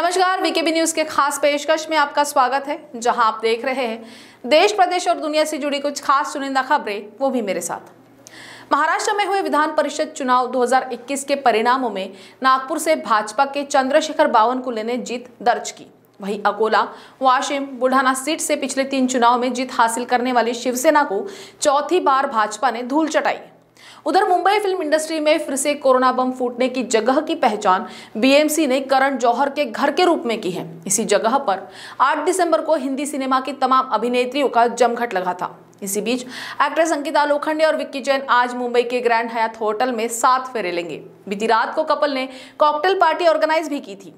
नमस्कार VKB news के खास पेशकश में आपका स्वागत है जहां आप देख रहे हैं देश प्रदेश और दुनिया से जुड़ी कुछ खास चुनिंदा खबरें वो भी मेरे साथ महाराष्ट्र में हुए विधान परिषद चुनाव 2021 के परिणामों में नागपुर से भाजपा के चंद्रशेखर बावनकुले ने जीत दर्ज की वहीं अकोला वाशिम बुढ़ाना सीट से पिछले तीन चुनाव में जीत हासिल करने वाली शिवसेना को चौथी बार भाजपा ने धूल चटाई उधर मुंबई फिल्म इंडस्ट्री में फिर से कोरोना बम फूटने की जगह की पहचान बीएमसी ने करण जौहर के घर के रूप में की है इसी जगह पर आठ दिसंबर को हिंदी सिनेमा की तमाम अभिनेत्रियों का जमघट लगा था इसी बीच एक्ट्रेस अंकिता लोखंडे और विक्की जैन आज मुंबई के ग्रैंड हयात होटल में साथ फेरे लेंगे बीती रात को कपल ने कॉकटेल पार्टी ऑर्गेनाइज भी की थी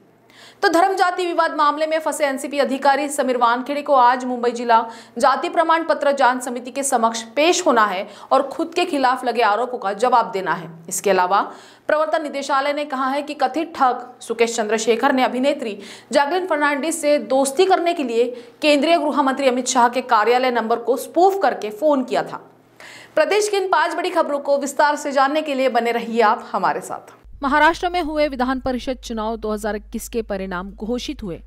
तो धर्म जाति विवाद मामले में फंसे एनसीपी अधिकारी समीर वानखेड़े को आज मुंबई जिला जाति प्रमाण पत्र जांच समिति के समक्ष पेश होना है और खुद के खिलाफ लगे आरोपों का जवाब देना है इसके अलावा प्रवर्तन निदेशालय ने कहा है कि कथित ठग सुकेश चंद्रशेखर ने अभिनेत्री जैकलिन फर्नांडिस से दोस्ती करने के लिए केंद्रीय गृह मंत्री अमित शाह के कार्यालय नंबर को स्पूफ करके फोन किया था प्रदेश की इन पांच बड़ी खबरों को विस्तार से जानने के लिए बने रहिए आप हमारे साथ महाराष्ट्र में हुए विधान परिषद चुनाव 2021 के परिणाम घोषित हुए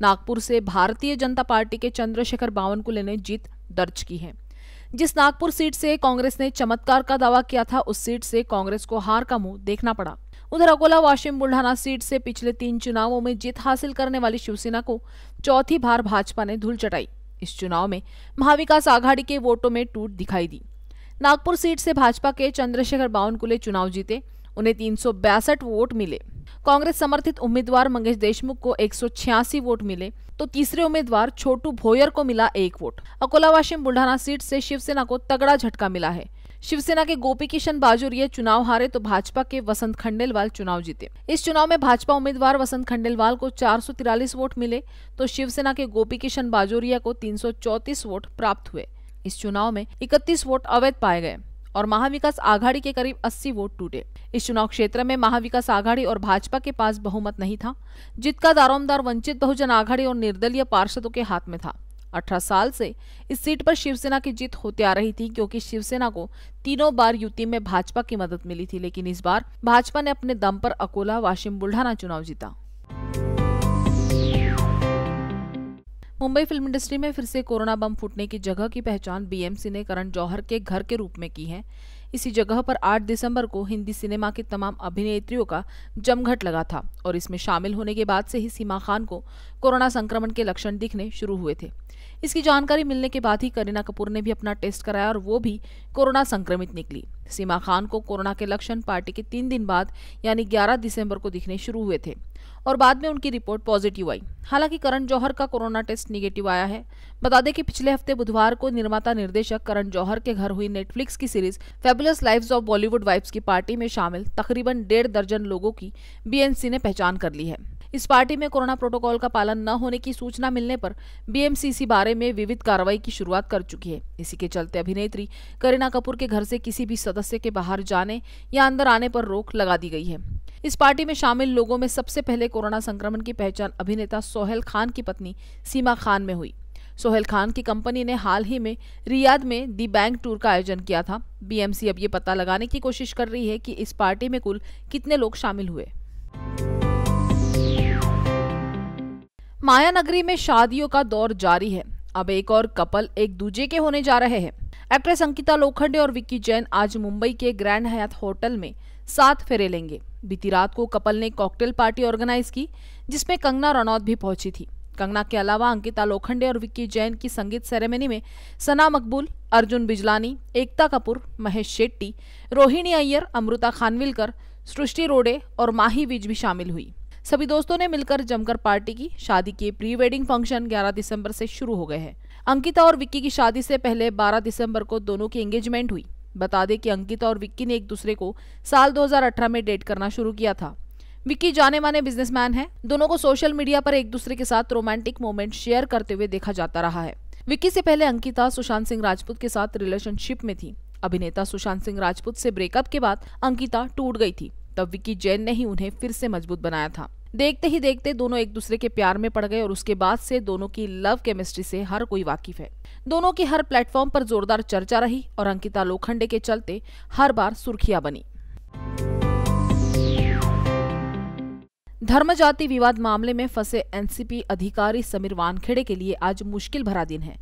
नागपुर से भारतीय जनता पार्टी के चंद्रशेखर बावनकुले ने जीत दर्ज की है जिस नागपुर सीट से कांग्रेस ने चमत्कार का दावा किया था उस सीट से कांग्रेस को हार का मुंह देखना पड़ा उधर अकोला वाशिम बुल्ढाना सीट से पिछले तीन चुनावों में जीत हासिल करने वाली शिवसेना को चौथी बार भाजपा ने धूल चटाई इस चुनाव में महाविकास आघाड़ी के वोटों में टूट दिखाई दी नागपुर सीट से भाजपा के चंद्रशेखर बावनकुले चुनाव जीते उन्हें तीन वोट मिले कांग्रेस समर्थित उम्मीदवार मंगेश देशमुख को एक वोट मिले तो तीसरे उम्मीदवार छोटू भोयर को मिला एक वोट अकोला वाशिम बुल्ढाना सीट से शिवसेना को तगड़ा झटका मिला है शिवसेना के गोपी किशन बाजोरिया चुनाव हारे तो भाजपा के वसंत खंडेलवाल चुनाव जीते इस चुनाव में भाजपा उम्मीदवार वसंत खंडेलवाल को चार वोट मिले तो शिवसेना के गोपी किशन बाजूरिया को तीन वोट प्राप्त हुए इस चुनाव में इकतीस वोट अवैध पाए गए और महाविकास आघाड़ी के करीब 80 वोट टूटे इस चुनाव क्षेत्र में महाविकास आघाड़ी और भाजपा के पास बहुमत नहीं था जित का दारोमदार वंचित बहुजन आघाड़ी और निर्दलीय पार्षदों के हाथ में था अठारह साल से इस सीट पर शिवसेना की जीत होती आ रही थी क्योंकि शिवसेना को तीनों बार युति में भाजपा की मदद मिली थी लेकिन इस बार भाजपा ने अपने दम पर अकोला वाशिम बुल्ढाना चुनाव जीता मुंबई फिल्म इंडस्ट्री में फिर से कोरोना बम फूटने की जगह की पहचान बीएमसी ने करण जौहर के घर के रूप में की है इसी जगह पर 8 दिसंबर को हिंदी सिनेमा के तमाम अभिनेत्रियों का जमघट लगा था और इसमें शामिल होने के बाद से ही सीमा खान को कोरोना संक्रमण के लक्षण दिखने शुरू हुए थे इसकी जानकारी मिलने के बाद ही करीना कपूर ने भी अपना टेस्ट कराया और वो भी कोरोना संक्रमित निकली सीमा खान को कोरोना के लक्षण पार्टी के तीन दिन बाद यानी 11 दिसंबर को दिखने शुरू हुए थे और बाद में उनकी रिपोर्ट पॉजिटिव आई हालांकि करण जौहर का कोरोना टेस्ट निगेटिव आया है बता दें कि पिछले हफ्ते बुधवार को निर्माता निर्देशक करण जौहर के घर हुई नेटफ्लिक्स की series fabulous life of Bollywood wives की पार्टी में शामिल तकरीबन डेढ़ दर्जन लोगों की बीएनसी ने पहचान कर ली है इस पार्टी में कोरोना प्रोटोकॉल का पालन न होने की सूचना मिलने पर बीएमसीसी बारे में विविध कार्रवाई की शुरुआत कर चुकी है इसी के चलते अभिनेत्री करीना कपूर के घर से किसी भी सदस्य के बाहर जाने या अंदर आने पर रोक लगा दी गई है इस पार्टी में शामिल लोगों में सबसे पहले कोरोना संक्रमण की पहचान अभिनेता सोहेल खान की पत्नी सीमा खान में हुई सोहेल खान की कंपनी ने हाल ही में रियाद में दी बैंक टूर का आयोजन किया था बीएमसी अब ये पता लगाने की कोशिश कर रही है कि इस पार्टी में कुल कितने लोग शामिल हुए माया नगरी में शादियों का दौर जारी है अब एक और कपल एक दूजे के होने जा रहे हैं एक्ट्रेस अंकिता लोखंडे और विक्की जैन आज मुंबई के ग्रैंड हयात होटल में साथ फेरे लेंगे बीती रात को कपल ने कॉकटेल पार्टी ऑर्गेनाइज की जिसमें कंगना रनौत भी पहुंची थी कंगना के अलावा अंकिता लोखंडे और विक्की जैन की संगीत सेरेमनी में सना मकबूल अर्जुन बिजलानी एकता कपूर महेश शेट्टी रोहिणी अय्यर अमृता खानविलकर सृष्टि रोडे और माही विज भी शामिल हुई सभी दोस्तों ने मिलकर जमकर पार्टी की शादी के प्री वेडिंग फंक्शन 11 दिसंबर से शुरू हो गए हैं अंकिता और विक्की की शादी से पहले 12 दिसंबर को दोनों की एंगेजमेंट हुई बता दें कि अंकिता और विक्की ने एक दूसरे को साल 2018 में डेट करना शुरू किया था विक्की जाने माने बिजनेसमैन है दोनों को सोशल मीडिया पर एक दूसरे के साथ रोमांटिक मोमेंट शेयर करते हुए देखा जाता रहा है विक्की से पहले अंकिता सुशांत सिंह राजपूत के साथ रिलेशनशिप में थी अभिनेता सुशांत सिंह राजपूत से ब्रेकअप के बाद अंकिता टूट गई थी तब विक्की जैन ने ही उन्हें फिर से मजबूत बनाया था देखते ही देखते दोनों एक दूसरे के प्यार में पड़ गए और उसके बाद से दोनों की लव केमिस्ट्री से हर कोई वाकिफ है दोनों की हर प्लेटफॉर्म पर जोरदार चर्चा रही और अंकिता लोखंडे के चलते हर बार सुर्खियां बनी धर्म जाति विवाद मामले में फंसे एनसीपी अधिकारी समीर वानखेड़े के लिए आज मुश्किल भरा दिन है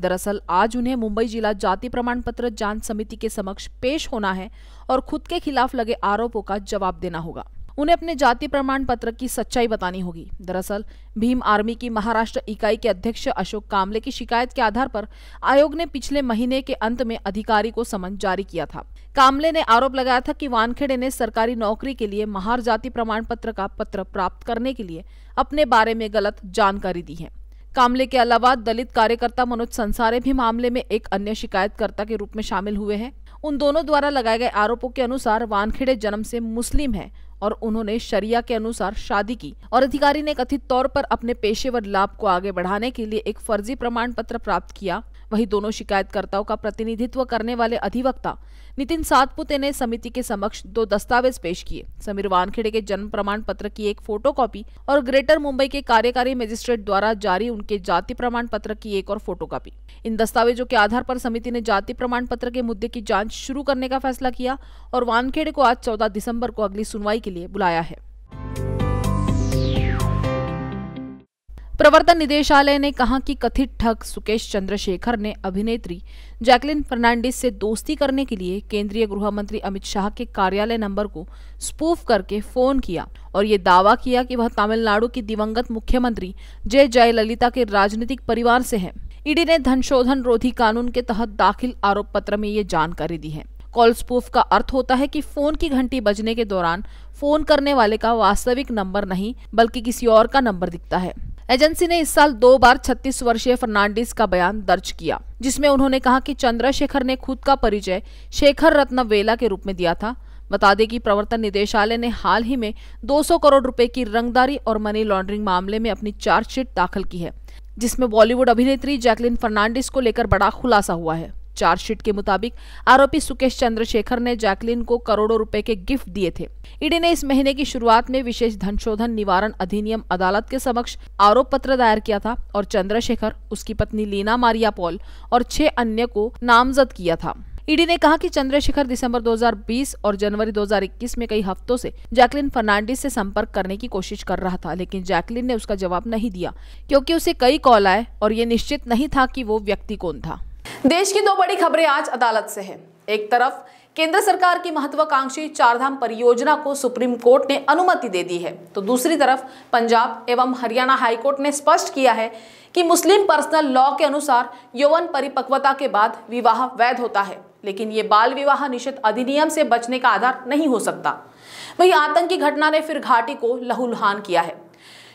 दरअसल आज उन्हें मुंबई जिला जाति प्रमाण पत्र जांच समिति के समक्ष पेश होना है और खुद के खिलाफ लगे आरोपों का जवाब देना होगा उन्हें अपने जाति प्रमाण पत्र की सच्चाई बतानी होगी दरअसल भीम आर्मी की महाराष्ट्र इकाई के अध्यक्ष अशोक कामले की शिकायत के आधार पर आयोग ने पिछले महीने के अंत में अधिकारी को समन जारी किया था कामले ने आरोप लगाया था कि वानखेड़े ने सरकारी नौकरी के लिए महार जाति प्रमाण पत्र का पत्र प्राप्त करने के लिए अपने बारे में गलत जानकारी दी है कामले के अलावा दलित कार्यकर्ता मनोज संसारे भी मामले में एक अन्य शिकायतकर्ता के रूप में शामिल हुए हैं उन दोनों द्वारा लगाए गए आरोपों के अनुसार वानखेड़े जन्म से मुस्लिम है और उन्होंने शरिया के अनुसार शादी की और अधिकारी ने कथित तौर पर अपने पेशेवर लाभ को आगे बढ़ाने के लिए एक फर्जी प्रमाण पत्र प्राप्त किया वहीं दोनों शिकायतकर्ताओं का प्रतिनिधित्व करने वाले अधिवक्ता नितिन सातपुते ने समिति के समक्ष दो दस्तावेज पेश किए समीर वानखेड़े के जन्म प्रमाण पत्र की एक फोटोकॉपी और ग्रेटर मुंबई के कार्यकारी मजिस्ट्रेट द्वारा जारी उनके जाति प्रमाण पत्र की एक और फोटोकॉपी इन दस्तावेजों के आधार पर समिति ने जाति प्रमाण पत्र के मुद्दे की जाँच शुरू करने का फैसला किया और वानखेड़े को आज चौदह दिसम्बर को अगली सुनवाई के लिए बुलाया है प्रवर्तन निदेशालय ने कहा कि कथित ठग सुकेश चंद्रशेखर ने अभिनेत्री जैकलिन फर्नांडिस से दोस्ती करने के लिए केंद्रीय गृह मंत्री अमित शाह के कार्यालय नंबर को स्पूफ करके फोन किया और ये दावा किया कि वह तमिलनाडु की दिवंगत मुख्यमंत्री जय जयललिता के राजनीतिक परिवार से है ईडी ने धन शोधन रोधी कानून के तहत दाखिल आरोप पत्र में ये जानकारी दी है कॉल स्पूफ का अर्थ होता है कि फोन की घंटी बजने के दौरान फोन करने वाले का वास्तविक नंबर नहीं बल्कि किसी और का नंबर दिखता है एजेंसी ने इस साल दो बार 36 वर्षीय फर्नांडिस का बयान दर्ज किया जिसमें उन्होंने कहा कि चंद्रशेखर ने खुद का परिचय शेखर रत्न वेला के रूप में दिया था बता दें कि प्रवर्तन निदेशालय ने हाल ही में 200 करोड़ रुपए की रंगदारी और मनी लॉन्ड्रिंग मामले में अपनी चार्जशीट दाखिल की है जिसमें बॉलीवुड अभिनेत्री जैकलिन फर्नांडिस को लेकर बड़ा खुलासा हुआ है चार्जशीट के मुताबिक आरोपी सुकेश चंद्रशेखर ने जैकलिन को करोड़ों रुपए के गिफ्ट दिए थे ईडी ने इस महीने की शुरुआत में विशेष धन शोधन निवारण अधिनियम अदालत के समक्ष आरोप पत्र दायर किया था और चंद्रशेखर उसकी पत्नी लीना मारिया पॉल और छह अन्य को नामजद किया था ईडी ने कहा कि चंद्रशेखर दिसंबर 2020 और जनवरी 2021 में कई हफ्तों से जैकलिन फर्नांडिस से संपर्क करने की कोशिश कर रहा था लेकिन जैकलिन ने उसका जवाब नहीं दिया क्योंकि उसे कई कॉल आए और ये निश्चित नहीं था कि वो व्यक्ति कौन था देश की दो बड़ी खबरें आज अदालत से हैं एक तरफ केंद्र सरकार की महत्वाकांक्षी चारधाम परियोजना को सुप्रीम कोर्ट ने अनुमति दे दी है तो दूसरी तरफ पंजाब एवं हरियाणा हाईकोर्ट ने स्पष्ट किया है कि मुस्लिम पर्सनल लॉ के अनुसार यौवन परिपक्वता के बाद विवाह वैध होता है लेकिन ये बाल विवाह निषेध अधिनियम से बचने का आधार नहीं हो सकता वही आतंकी घटना ने फिर घाटी को लहूलुहान किया है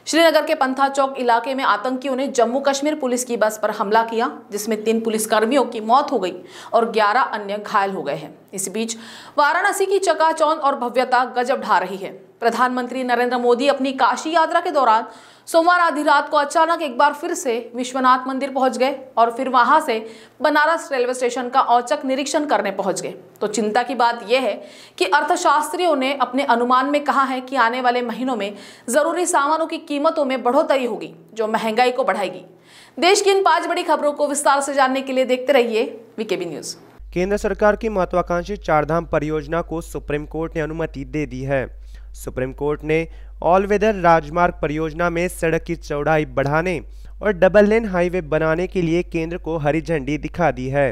श्रीनगर के पंथा चौक इलाके में आतंकियों ने जम्मू कश्मीर पुलिस की बस पर हमला किया जिसमें तीन पुलिसकर्मियों की मौत हो गई और 11 अन्य घायल हो गए हैं इस बीच वाराणसी की चकाचौंध और भव्यता गजब ढा रही है प्रधानमंत्री नरेंद्र मोदी अपनी काशी यात्रा के दौरान सोमवार आधी रात को अचानक एक बार फिर से विश्वनाथ मंदिर पहुंच गए और फिर वहां से बनारस रेलवे स्टेशन का औचक निरीक्षण करने पहुंच गए तो चिंता की बात यह है कि अर्थशास्त्रियों ने अपने अनुमान में कहा है कि आने वाले महीनों में जरूरी सामानों की कीमतों में बढ़ोतरी होगी जो महंगाई को बढ़ाएगी देश की इन पांच बड़ी खबरों को विस्तार से जानने के लिए देखते रहिए वीकेबी न्यूज केंद्र सरकार की महत्वाकांक्षी चारधाम परियोजना को सुप्रीम कोर्ट ने अनुमति दे दी है सुप्रीम कोर्ट ने ऑल वेदर राजमार्ग परियोजना में सड़क की चौड़ाई बढ़ाने और डबल लेन हाईवे बनाने के लिए केंद्र को हरी झंडी दिखा दी है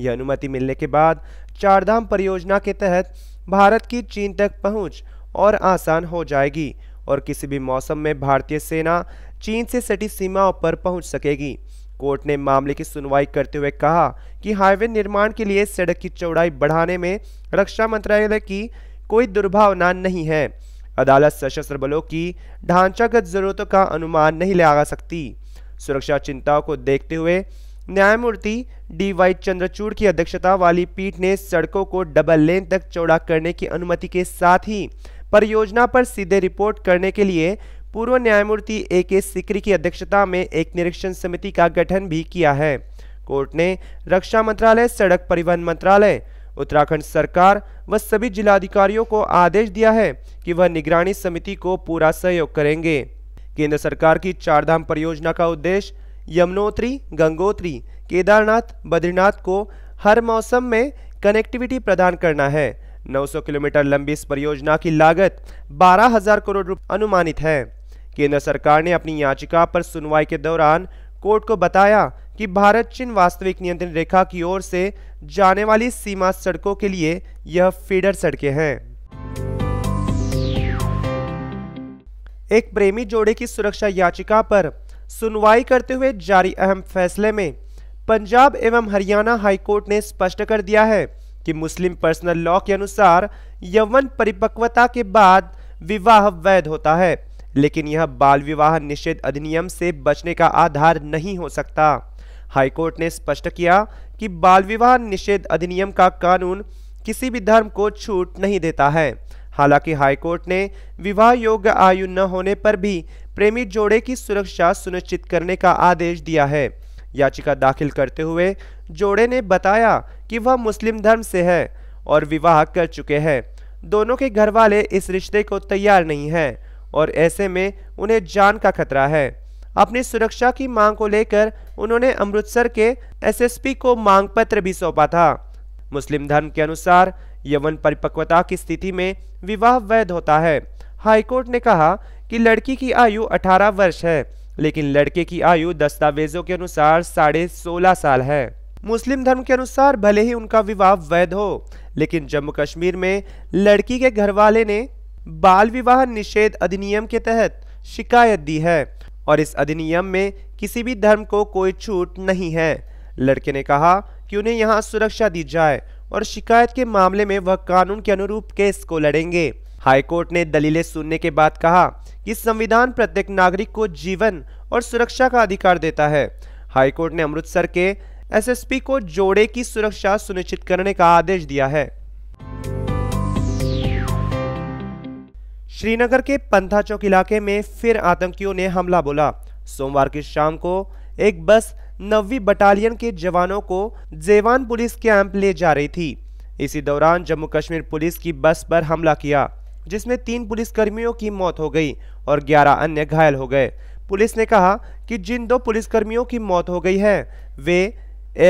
यह अनुमति मिलने के बाद चारधाम परियोजना के तहत भारत की चीन तक पहुंच और आसान हो जाएगी और किसी भी मौसम में भारतीय सेना चीन से सटी सीमाओं पर पहुंच सकेगी कोर्ट ने मामले की सुनवाई करते हुए कहा कि हाईवे निर्माण के लिए सड़क की चौड़ाई बढ़ाने में रक्षा मंत्रालय की कोई दुर्भावना नहीं है अदालत सशस्त्र बलों की ढांचागत ज़रूरतों का अनुमान नहीं लगा सकती सुरक्षा चिंताओं को देखते हुए न्यायमूर्ति डी वाई चंद्रचूड़ की अध्यक्षता वाली पीठ ने सड़कों को डबल लेन तक चौड़ा करने की अनुमति के साथ ही परियोजना पर सीधे रिपोर्ट करने के लिए पूर्व न्यायमूर्ति ए के सिकरी की अध्यक्षता में एक निरीक्षण समिति का गठन भी किया है कोर्ट ने रक्षा मंत्रालय सड़क परिवहन मंत्रालय उत्तराखंड सरकार व सभी जिलाधिकारियों को आदेश दिया है कि वह निगरानी समिति को पूरा सहयोग करेंगे केंद्र सरकार की चारधाम परियोजना का उद्देश्य यमुनोत्री गंगोत्री केदारनाथ बद्रीनाथ को हर मौसम में कनेक्टिविटी प्रदान करना है 900 किलोमीटर लंबी इस परियोजना की लागत 12,000 करोड़ रुपए अनुमानित है केंद्र सरकार ने अपनी याचिका पर सुनवाई के दौरान कोर्ट को बताया कि भारत चीन वास्तविक नियंत्रण रेखा की ओर से जाने वाली सीमा सड़कों के लिए यह फीडर सड़कें हैं एक प्रेमी जोड़े की सुरक्षा याचिका पर सुनवाई करते हुए जारी अहम फैसले में पंजाब एवं हरियाणा हाईकोर्ट ने स्पष्ट कर दिया है कि मुस्लिम पर्सनल लॉ के अनुसार यवन परिपक्वता के बाद विवाह वैध होता है लेकिन यह बाल विवाह निषेध अधिनियम से बचने का आधार नहीं हो सकता हाईकोर्ट ने स्पष्ट किया कि बाल विवाह निषेध अधिनियम का कानून किसी भी धर्म को छूट नहीं देता है हालांकि हाईकोर्ट ने विवाह योग्य आयु न होने पर भी प्रेमी जोड़े की सुरक्षा सुनिश्चित करने का आदेश दिया है याचिका दाखिल करते हुए जोड़े ने बताया कि वह मुस्लिम धर्म से है और विवाह कर चुके हैं दोनों के घर वाले इस रिश्ते को तैयार नहीं हैं और ऐसे में उन्हें जान का खतरा है अपनी सुरक्षा की मांग को लेकर उन्होंने अमृतसर के एसएसपी को मांग पत्र भी सौंपा था मुस्लिम धर्म के अनुसार यवन परिपक्वता की स्थिति में विवाह वैध होता है हाईकोर्ट ने कहा कि लड़की की आयु 18 वर्ष है लेकिन लड़के की आयु दस्तावेजों के अनुसार साढ़े सोलह साल है मुस्लिम धर्म के अनुसार भले ही उनका विवाह वैध हो लेकिन जम्मू कश्मीर में लड़की के घर वाले ने बाल विवाह निषेध अधिनियम के तहत शिकायत दी है और इस अधिनियम में किसी भी धर्म को कोई छूट नहीं है लड़के ने कहा कि उन्हें यहाँ सुरक्षा दी जाए और शिकायत के मामले में वह कानून के अनुरूप केस को लड़ेंगे हाईकोर्ट ने दलीलें सुनने के बाद कहा कि संविधान प्रत्येक नागरिक को जीवन और सुरक्षा का अधिकार देता है हाईकोर्ट ने अमृतसर के एसएसपी को जोड़े की सुरक्षा सुनिश्चित करने का आदेश दिया है श्रीनगर के पंथा चौक इलाके में फिर आतंकियों ने हमला बोला सोमवार की शाम को एक बस नवी बटालियन के जवानों को जेवान पुलिस कैंप ले जा रही थी इसी दौरान जम्मू कश्मीर पुलिस की बस पर हमला किया जिसमें तीन पुलिसकर्मियों की मौत हो गई और 11 अन्य घायल हो गए पुलिस ने कहा कि जिन दो पुलिसकर्मियों की मौत हो गई है वे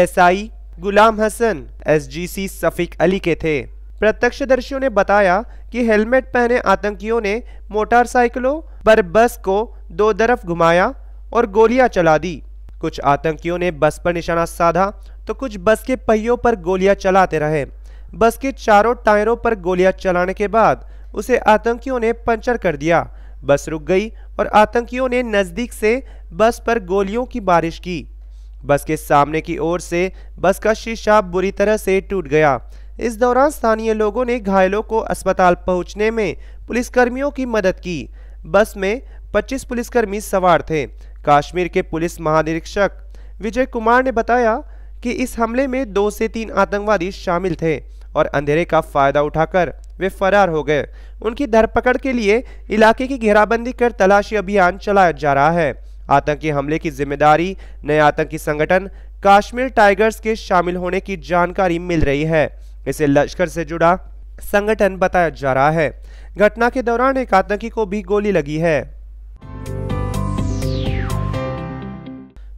एसआई गुलाम हसन एसजीसी सफीक अली के थे प्रत्यक्षदर्शियों ने बताया कि हेलमेट पहने आतंकियों ने मोटरसाइकिलों पर बस को दो तरफ घुमाया और गोलियां चला दी कुछ आतंकियों ने बस पर निशाना साधा तो कुछ बस के पहियों पर गोलियां चलाते रहे बस के चारों टायरों पर गोलियां चलाने के बाद उसे आतंकियों ने पंचर कर दिया बस रुक गई और आतंकियों ने नज़दीक से बस पर गोलियों की बारिश की बस के सामने की ओर से बस का शीशा बुरी तरह से टूट गया इस दौरान स्थानीय लोगों ने घायलों को अस्पताल पहुंचने में पुलिसकर्मियों की मदद की बस में 25 पुलिसकर्मी सवार थे काश्मीर के पुलिस महानिरीक्षक विजय कुमार ने बताया कि इस हमले में दो से तीन आतंकवादी शामिल थे और अंधेरे का फायदा उठाकर वे फरार हो गए उनकी धरपकड़ के लिए इलाके की घेराबंदी कर तलाशी अभियान चलाया जा रहा है आतंकी हमले की जिम्मेदारी नए आतंकी संगठन काश्मीर टाइगर्स के शामिल होने की जानकारी मिल रही है इसे लश्कर से जुड़ा संगठन बताया जा रहा है घटना के दौरान एक आतंकी को भी गोली लगी है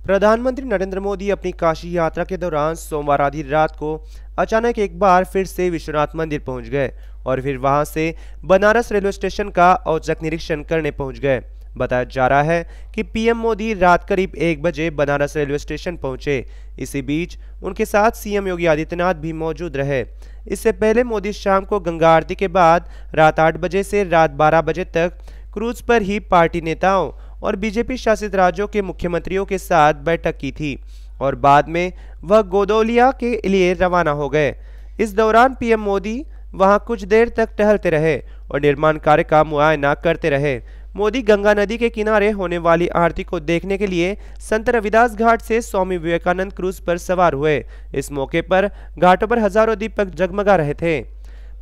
प्रधानमंत्री नरेंद्र मोदी अपनी काशी यात्रा के दौरान सोमवार आधी रात को अचानक एक बार फिर से विश्वनाथ मंदिर पहुंच गए और फिर वहां से बनारस रेलवे स्टेशन का औचक निरीक्षण करने पहुंच गए बताया जा रहा है कि पीएम मोदी रात करीब एक बजे बनारस रेलवे स्टेशन पहुंचे इसी बीच उनके साथ सीएम योगी आदित्यनाथ भी मौजूद रहे इससे पहले मोदी शाम को गंगा आरती के बाद रात आठ बजे से रात बारह बजे तक क्रूज पर ही पार्टी नेताओं और बीजेपी शासित राज्यों के मुख्यमंत्रियों के साथ बैठक की थी और बाद में वह गोदोलिया के लिए रवाना हो गए इस दौरान पीएम मोदी वहां कुछ देर तक टहलते रहे और निर्माण कार्य का मुआयना करते रहे मोदी गंगा नदी के किनारे होने वाली आरती को देखने के लिए संत रविदास घाट से स्वामी विवेकानंद क्रूज पर सवार हुए इस मौके पर घाटों पर हजारों दीपक जगमगा रहे थे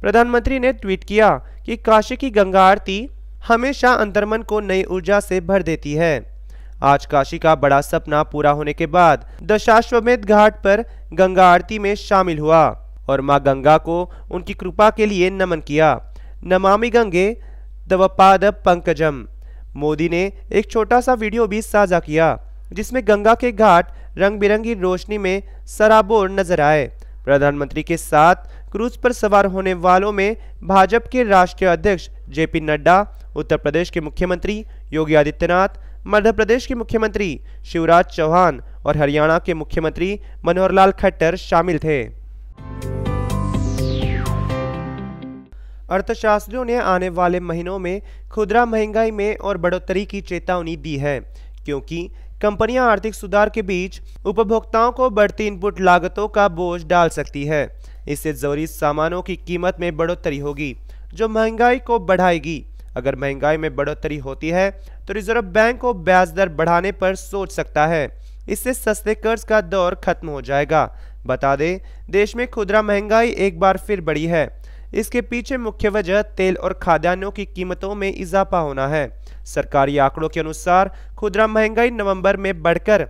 प्रधानमंत्री ने ट्वीट किया कि काशी की गंगा आरती हमेशा अंतर्मन को नई ऊर्जा से भर देती है आज काशी का बड़ा सपना पूरा होने के बाद दशाश्वमेध घाट पर गंगा आरती में शामिल हुआ और माँ गंगा को उनकी कृपा के लिए नमन किया नमामि गंगे दवपाद पंकजम मोदी ने एक छोटा सा वीडियो भी साझा किया जिसमें गंगा के घाट रंग बिरंगी रोशनी में सराबोर नजर आए प्रधानमंत्री के साथ क्रूज पर सवार होने वालों में भाजपा के राष्ट्रीय अध्यक्ष जेपी नड्डा उत्तर प्रदेश के मुख्यमंत्री योगी आदित्यनाथ मध्य प्रदेश के मुख्यमंत्री शिवराज चौहान और हरियाणा के मुख्यमंत्री मनोहर लाल खट्टर शामिल थे अर्थशास्त्रियों ने आने वाले महीनों में खुदरा महंगाई में और बढ़ोतरी की चेतावनी दी है क्योंकि कंपनियां आर्थिक सुधार के बीच उपभोक्ताओं को बढ़ती इनपुट लागतों का बोझ डाल सकती है इससे जरूरी सामानों की कीमत में बढ़ोतरी होगी जो महंगाई को बढ़ाएगी अगर महंगाई में बढ़ोतरी होती है तो रिजर्व बैंक को ब्याज दर बढ़ाने पर सोच सकता है इससे सस्ते कर्ज का दौर खत्म हो जाएगा बता दें देश में खुदरा महंगाई एक बार फिर बढ़ी है इसके पीछे मुख्य वजह तेल और खाद्यान्नों की कीमतों में इजाफा होना है सरकारी आंकड़ों के अनुसार खुदरा महंगाई नवंबर में बढ़कर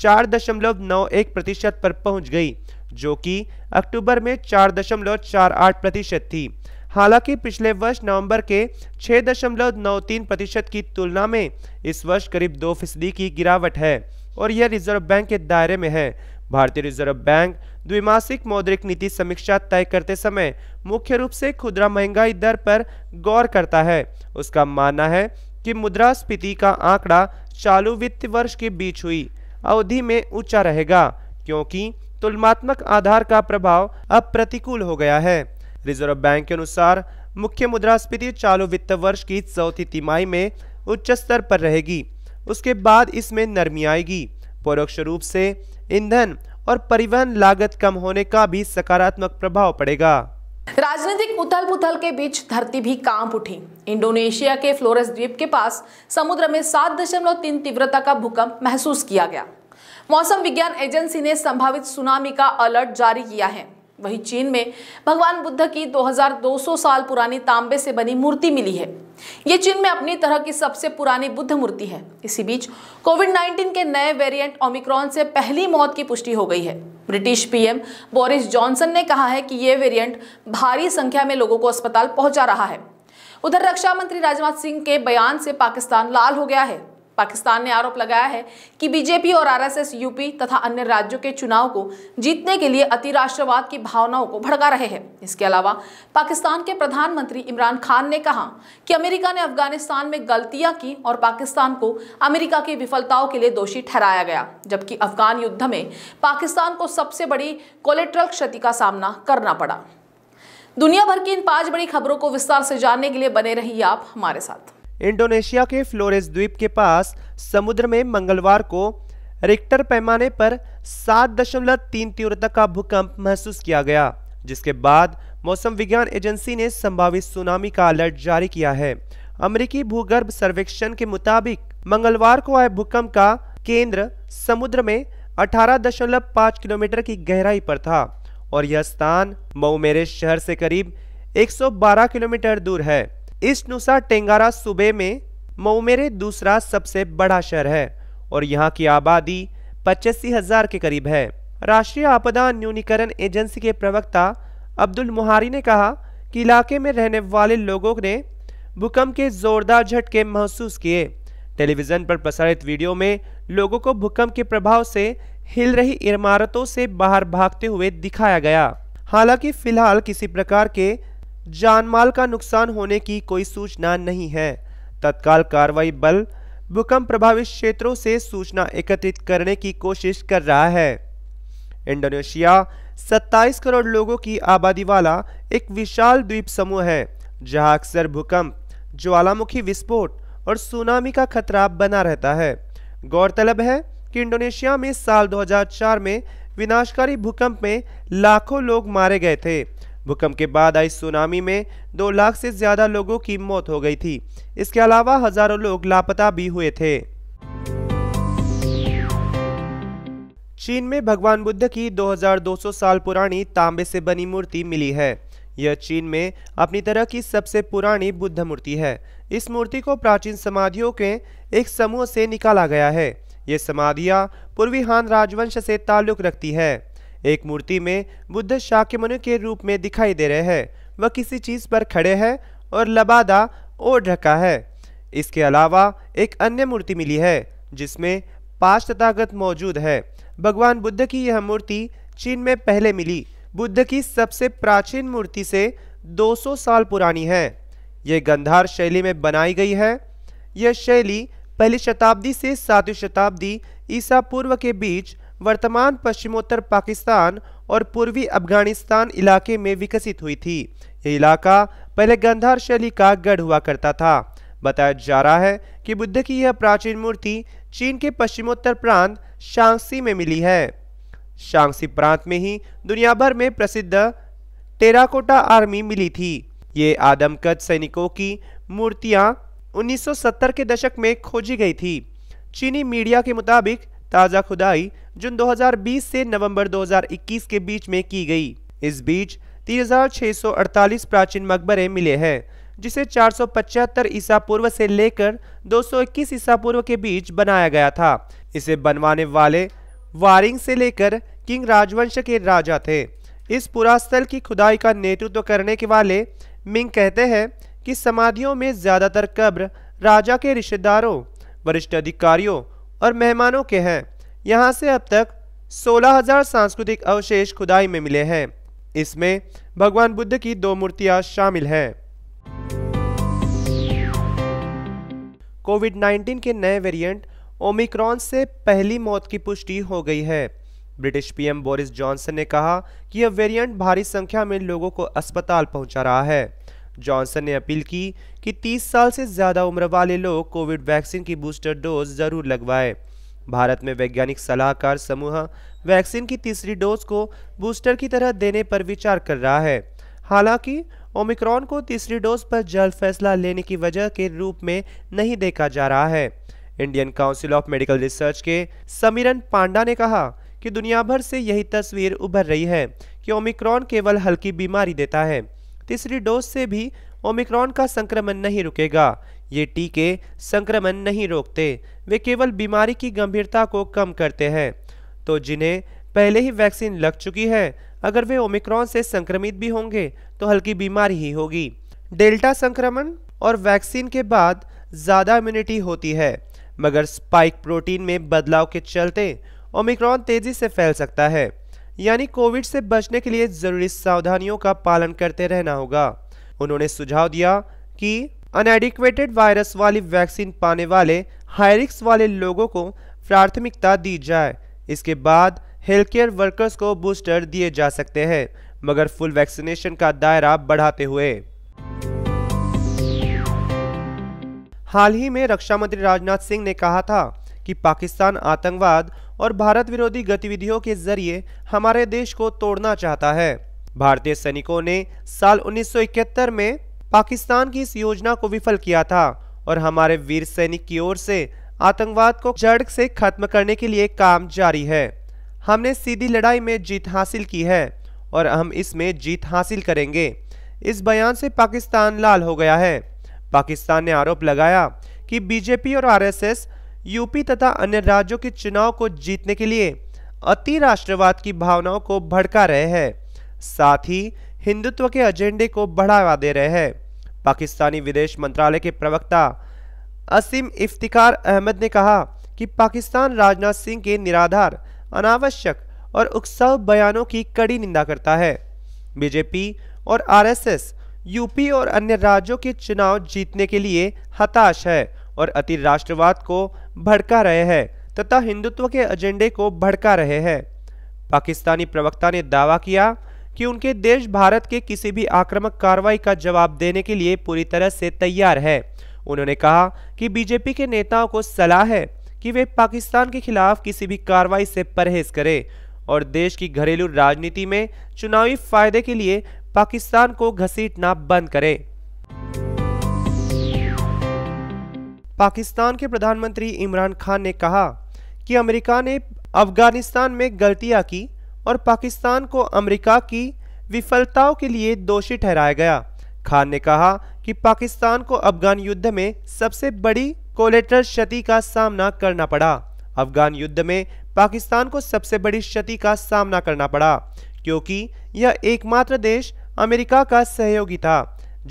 चार दशमलव नौ एक प्रतिशत पर पहुंच गई जो कि अक्टूबर में चार दशमलव चार आठ प्रतिशत थी हालांकि पिछले वर्ष नवंबर के 6.93 प्रतिशत की तुलना में इस वर्ष करीब दो फीसदी की गिरावट है और यह रिजर्व बैंक के दायरे में है भारतीय रिजर्व बैंक द्विमासिक मौद्रिक नीति समीक्षा तय करते समय मुख्य रूप से खुदरा महंगाई दर पर गौर करता है उसका मानना है कि मुद्रास्फीति का आंकड़ा चालू वित्त वर्ष के बीच हुई अवधि में ऊंचा रहेगा क्योंकि तुलनात्मक आधार का प्रभाव अब प्रतिकूल हो गया है रिजर्व बैंक के अनुसार मुख्य मुद्रास्फीति चालू वित्त वर्ष की चौथी तिमाही में उच्च स्तर पर रहेगी उसके बाद इसमें नरमी आएगी परोक्ष रूप से ईंधन और परिवहन लागत कम होने का भी सकारात्मक प्रभाव पड़ेगा राजनीतिक उथल पुथल के बीच धरती भी कांप उठी इंडोनेशिया के फ्लोरस द्वीप के पास समुद्र में सात दशमलव तीन तीव्रता का भूकंप महसूस किया गया मौसम विज्ञान एजेंसी ने संभावित सुनामी का अलर्ट जारी किया है वहीं चीन में भगवान बुद्ध की 2200 साल पुरानी तांबे से बनी मूर्ति मिली है ये चीन में अपनी तरह की सबसे पुरानी बुद्ध मूर्ति है इसी बीच कोविड 19 के नए वेरिएंट ओमिक्रॉन से पहली मौत की पुष्टि हो गई है ब्रिटिश पीएम बोरिस जॉनसन ने कहा है कि ये वेरिएंट भारी संख्या में लोगों को अस्पताल पहुंचा रहा है उधर रक्षा मंत्री राजनाथ सिंह के बयान से पाकिस्तान लाल हो गया है पाकिस्तान ने आरोप लगाया है कि बीजेपी और आरएसएस यूपी तथा अन्य राज्यों के चुनाव को जीतने के लिए अतिराष्ट्रवाद की भावनाओं को भड़का रहे हैं इसके अलावा पाकिस्तान के प्रधानमंत्री इमरान खान ने कहा कि अमेरिका ने अफगानिस्तान में गलतियां की और पाकिस्तान को अमेरिका की विफलताओं के लिए दोषी ठहराया गया जबकि अफगान युद्ध में पाकिस्तान को सबसे बड़ी कोलेट्रल क्षति का सामना करना पड़ा दुनिया भर की इन पांच बड़ी खबरों को विस्तार से जानने के लिए बने रहिए आप हमारे साथ इंडोनेशिया के फ्लोरेस द्वीप के पास समुद्र में मंगलवार को रिक्टर पैमाने पर 7.3 तीव्रता का भूकंप महसूस किया गया जिसके बाद मौसम विज्ञान एजेंसी ने संभावित सुनामी का अलर्ट जारी किया है अमेरिकी भूगर्भ सर्वेक्षण के मुताबिक मंगलवार को आए भूकंप का केंद्र समुद्र में 18.5 किलोमीटर की गहराई पर था और यह स्थान मऊमेरे शहर से करीब 112 किलोमीटर दूर है इस नुसा टेंगारा सूबे में मऊमेरे दूसरा सबसे बड़ा शहर है और यहाँ की आबादी पचासी हजार के करीब है राष्ट्रीय आपदा न्यूनीकरण एजेंसी के प्रवक्ता अब्दुल मुहारी ने कहा कि इलाके में रहने वाले लोगों ने भूकंप के जोरदार झटके महसूस किए टेलीविजन पर प्रसारित वीडियो में लोगों को भूकंप के प्रभाव से हिल रही इमारतों से बाहर भागते हुए दिखाया गया हालांकि फिलहाल किसी प्रकार के जानमाल का नुकसान होने की कोई सूचना नहीं है तत्काल कार्रवाई बल भूकंप प्रभावित क्षेत्रों से सूचना एकत्रित करने की कोशिश कर रहा है इंडोनेशिया 27 करोड़ लोगों की आबादी वाला एक विशाल द्वीप समूह है जहां अक्सर भूकंप ज्वालामुखी विस्फोट और सुनामी का खतरा बना रहता है गौरतलब है कि इंडोनेशिया में साल 2004 में विनाशकारी भूकंप में लाखों लोग मारे गए थे भूकंप के बाद आई सुनामी में दो लाख से ज़्यादा लोगों की मौत हो गई थी इसके अलावा हज़ारों लोग लापता भी हुए थे चीन में भगवान बुद्ध की 2200 साल पुरानी तांबे से बनी मूर्ति मिली है यह चीन में अपनी तरह की सबसे पुरानी बुद्ध मूर्ति है इस मूर्ति को प्राचीन समाधियों के एक समूह से निकाला गया है ये समाधियां पूर्वी हान राजवंश से ताल्लुक रखती है एक मूर्ति में बुद्ध शाक्यमनु के रूप में दिखाई दे रहे हैं वह किसी चीज़ पर खड़े हैं और लबादा ओढ़ रखा है इसके अलावा एक अन्य मूर्ति मिली है जिसमें पांच तथागत मौजूद है भगवान बुद्ध की यह मूर्ति चीन में पहले मिली बुद्ध की सबसे प्राचीन मूर्ति से 200 साल पुरानी है यह गंधार शैली में बनाई गई है यह शैली पहली शताब्दी से सातवीं शताब्दी ईसा पूर्व के बीच वर्तमान पश्चिमोत्तर पाकिस्तान और पूर्वी अफगानिस्तान इलाके में विकसित हुई थी यह इलाका पहले गंधार शैली का गढ़ हुआ करता था बताया जा रहा है कि बुद्ध की यह प्राचीन मूर्ति चीन के पश्चिमोत्तर प्रांत शांसी में मिली है शांसी प्रांत में ही दुनिया भर में प्रसिद्ध टेराकोटा आर्मी मिली थी ये आदमकद सैनिकों की मूर्तियां 1970 के दशक में खोजी गई थी चीनी मीडिया के मुताबिक ताज़ा खुदाई जून 2020 से नवंबर 2021 के बीच में की गई इस बीच 3648 प्राचीन मकबरे मिले हैं जिसे चार ईसा पूर्व से लेकर 221 ईसा पूर्व के बीच बनाया गया था इसे बनवाने वाले वारिंग से लेकर किंग राजवंश के राजा थे इस पुरास्थल की खुदाई का नेतृत्व करने के वाले मिंग कहते हैं कि समाधियों में ज़्यादातर कब्र राजा के रिश्तेदारों वरिष्ठ अधिकारियों और मेहमानों के हैं यहाँ से अब तक 16,000 सांस्कृतिक अवशेष खुदाई में मिले हैं इसमें भगवान बुद्ध की दो मूर्तियां शामिल हैं कोविड 19 के नए वेरिएंट ओमिक्रॉन से पहली मौत की पुष्टि हो गई है ब्रिटिश पीएम बोरिस जॉनसन ने कहा कि यह वेरिएंट भारी संख्या में लोगों को अस्पताल पहुंचा रहा है जॉनसन ने अपील की कि 30 साल से ज़्यादा उम्र वाले लोग कोविड वैक्सीन की बूस्टर डोज ज़रूर लगवाएं। भारत में वैज्ञानिक सलाहकार समूह वैक्सीन की तीसरी डोज को बूस्टर की तरह देने पर विचार कर रहा है हालांकि ओमिक्रॉन को तीसरी डोज पर जल्द फैसला लेने की वजह के रूप में नहीं देखा जा रहा है Indian council of medical research के समीरन पांडा ने कहा कि दुनिया भर से यही तस्वीर उभर रही है कि ओमिक्रॉन केवल हल्की बीमारी देता है तीसरी डोज से भी ओमिक्रॉन का संक्रमण नहीं रुकेगा ये टीके संक्रमण नहीं रोकते वे केवल बीमारी की गंभीरता को कम करते हैं तो जिन्हें पहले ही वैक्सीन लग चुकी है अगर वे ओमिक्रॉन से संक्रमित भी होंगे तो हल्की बीमारी ही होगी डेल्टा संक्रमण और वैक्सीन के बाद ज़्यादा इम्यूनिटी होती है मगर स्पाइक प्रोटीन में बदलाव के चलते ओमिक्रॉन तेज़ी से फैल सकता है यानी कोविड से बचने के लिए ज़रूरी सावधानियों का पालन करते रहना होगा उन्होंने सुझाव दिया कि अनएडिक्वेटेड वायरस वाली वैक्सीन पाने वाले हाई वाले लोगों को प्राथमिकता दी जाए इसके बाद हेल्थ केयर वर्कर्स को बूस्टर दिए जा सकते हैं मगर फुल वैक्सीनेशन का दायरा बढ़ाते हुए हाल ही में रक्षा मंत्री राजनाथ सिंह ने कहा था कि पाकिस्तान आतंकवाद और भारत विरोधी गतिविधियों के जरिए हमारे देश को तोड़ना चाहता है भारतीय सैनिकों ने साल 1971 में पाकिस्तान की इस योजना को विफल किया था और हमारे वीर सैनिक की ओर से आतंकवाद को जड़ से खत्म करने के लिए काम जारी है हमने सीधी लड़ाई में जीत हासिल की है और हम इसमें जीत हासिल करेंगे इस बयान से पाकिस्तान लाल हो गया है पाकिस्तान ने आरोप लगाया कि बीजेपी और आरएसएस यूपी तथा अन्य राज्यों के चुनाव को जीतने के लिए अति राष्ट्रवाद की भावनाओं को भड़का रहे हैं साथ ही हिंदुत्व के एजेंडे को बढ़ावा दे रहे हैं पाकिस्तानी विदेश मंत्रालय के प्रवक्ता असीम इफ्तिकार अहमद ने कहा कि पाकिस्तान राजनाथ सिंह के निराधार अनावश्यक और उत्सव बयानों की कड़ी निंदा करता है बीजेपी और आरएसएस यूपी और अन्य राज्यों के चुनाव जीतने के लिए हताश है और अति राष्ट्रवाद को भड़का रहे हैं तथा हिंदुत्व के एजेंडे को भड़का रहे हैं पाकिस्तानी प्रवक्ता ने दावा किया कि उनके देश भारत के किसी भी आक्रामक कार्रवाई का जवाब देने के लिए पूरी तरह से तैयार है उन्होंने कहा कि बीजेपी के नेताओं को सलाह है कि वे पाकिस्तान के खिलाफ किसी भी कार्रवाई से परहेज करें और देश की घरेलू राजनीति में चुनावी फायदे के लिए पाकिस्तान को घसीटना बंद करें पाकिस्तान के प्रधानमंत्री इमरान खान ने कहा कि अमेरिका ने अफगानिस्तान में गलतियां की और पाकिस्तान को अमेरिका की विफलताओं के लिए दोषी ठहराया गया खान ने कहा कि पाकिस्तान को अफगान युद्ध में सबसे बड़ी कोलेटर क्षति का सामना करना पड़ा अफगान युद्ध में पाकिस्तान को सबसे बड़ी क्षति का सामना करना पड़ा क्योंकि यह एकमात्र देश अमेरिका का सहयोगी था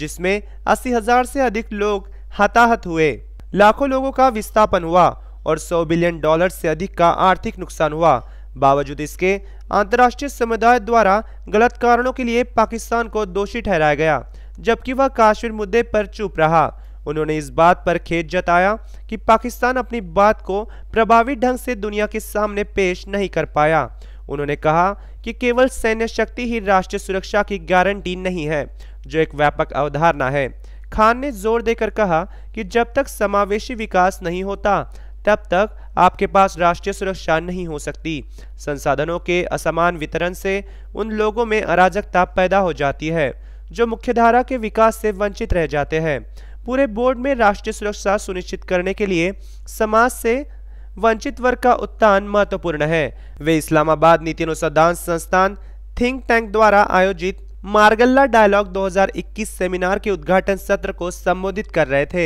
जिसमें अस्सी हजार से अधिक लोग हताहत हुए लाखों लोगों का विस्थापन हुआ और 100 बिलियन डॉलर से अधिक का आर्थिक नुकसान हुआ बावजूद इसके अंतर्राष्ट्रीय समुदाय द्वारा गलत कारणों के लिए पाकिस्तान को दोषी ठहराया गया जबकि वह काश्मीर मुद्दे पर चुप रहा उन्होंने इस बात पर खेद जताया कि पाकिस्तान अपनी बात को प्रभावी ढंग से दुनिया के सामने पेश नहीं कर पाया उन्होंने कहा कि केवल सैन्य शक्ति ही राष्ट्रीय सुरक्षा की गारंटी नहीं है जो एक व्यापक अवधारणा है खान ने जोर देकर कहा कि जब तक समावेशी विकास नहीं होता तब तक आपके पास राष्ट्रीय सुरक्षा नहीं हो सकती संसाधनों के असमान वितरण से उन लोगों में अराजकता पैदा हो जाती है जो मुख्यधारा के विकास से वंचित रह जाते हैं पूरे बोर्ड में राष्ट्रीय सुरक्षा सुनिश्चित करने के लिए समाज से वंचित वर्ग का उत्थान महत्वपूर्ण है वे इस्लामाबाद नीति अनुसंधान संस्थान थिंक टैंक द्वारा आयोजित मार्गल्ला डायलॉग 2021 सेमिनार के उद्घाटन सत्र को संबोधित कर रहे थे